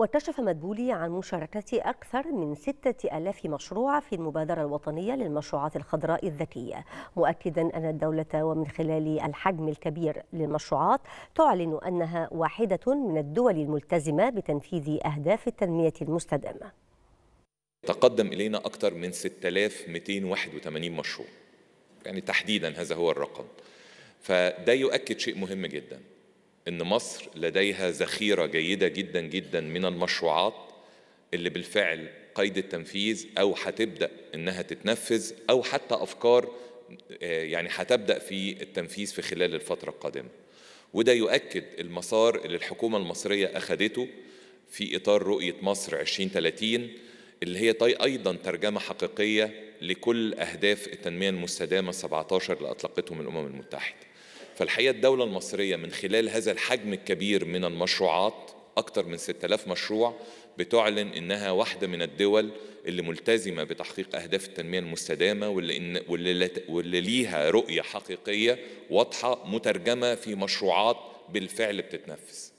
وكشف مدبولي عن مشاركة أكثر من ستة ألاف مشروع في المبادرة الوطنية للمشروعات الخضراء الذكية مؤكدا أن الدولة ومن خلال الحجم الكبير للمشروعات تعلن أنها واحدة من الدول الملتزمة بتنفيذ أهداف التنمية المستدامة تقدم إلينا أكثر من 6281 مشروع يعني تحديدا هذا هو الرقم فده يؤكد شيء مهم جدا ان مصر لديها ذخيره جيده جدا جدا من المشروعات اللي بالفعل قيد التنفيذ او هتبدا انها تتنفذ او حتى افكار آه، يعني هتبدا في التنفيذ في خلال الفتره القادمه وده يؤكد المسار اللي الحكومه المصريه اخذته في اطار رؤيه مصر 2030 اللي هي طي ايضا ترجمه حقيقيه لكل اهداف التنميه المستدامه 17 اللي اطلقتهم الامم المتحده فالحقيقة الدولة المصرية من خلال هذا الحجم الكبير من المشروعات أكثر من 6000 مشروع بتعلن إنها واحدة من الدول اللي ملتزمة بتحقيق أهداف التنمية المستدامة واللي, إن واللي, واللي ليها رؤية حقيقية واضحة مترجمة في مشروعات بالفعل بتتنفذ